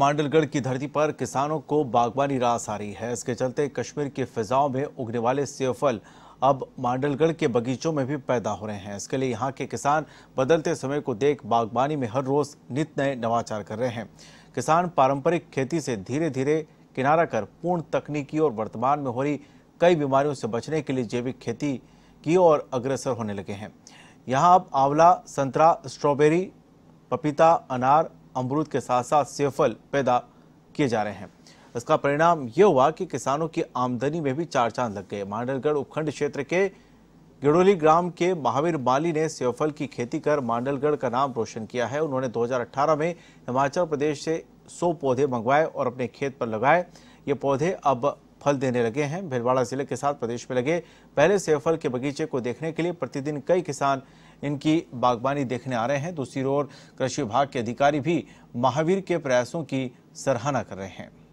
मांडलगढ़ की धरती पर किसानों को बागवानी रास आ रही है इसके चलते कश्मीर की फिजाओं में उगने वाले सेवफल अब मांडलगढ़ के बगीचों में भी पैदा हो रहे हैं इसके लिए यहाँ के किसान बदलते समय को देख बागवानी में हर रोज नित नए नवाचार कर रहे हैं किसान पारंपरिक खेती से धीरे धीरे किनारा कर पूर्ण तकनीकी और वर्तमान में हो रही कई बीमारियों से बचने के लिए जैविक खेती की ओर अग्रसर होने लगे हैं यहाँ अब आंवला संतरा स्ट्रॉबेरी पपीता अनार अमरूद के साथ साथ सेफल पैदा किए जा रहे हैं इसका परिणाम ये हुआ कि किसानों की आमदनी में भी चार चांद लग गए मांडलगढ़ उपखंड क्षेत्र के गिडोली ग्राम के महावीर माली ने सेवफल की खेती कर मांडलगढ़ का नाम रोशन किया है उन्होंने 2018 में हिमाचल प्रदेश से 100 पौधे मंगवाए और अपने खेत पर लगाए ये पौधे अब फल देने लगे हैं भिलवाड़ा जिले के साथ प्रदेश में लगे पहले सेवफल के बगीचे को देखने के लिए प्रतिदिन कई किसान इनकी बागवानी देखने आ रहे हैं दूसरी ओर कृषि विभाग के अधिकारी भी महावीर के प्रयासों की सराहना कर रहे हैं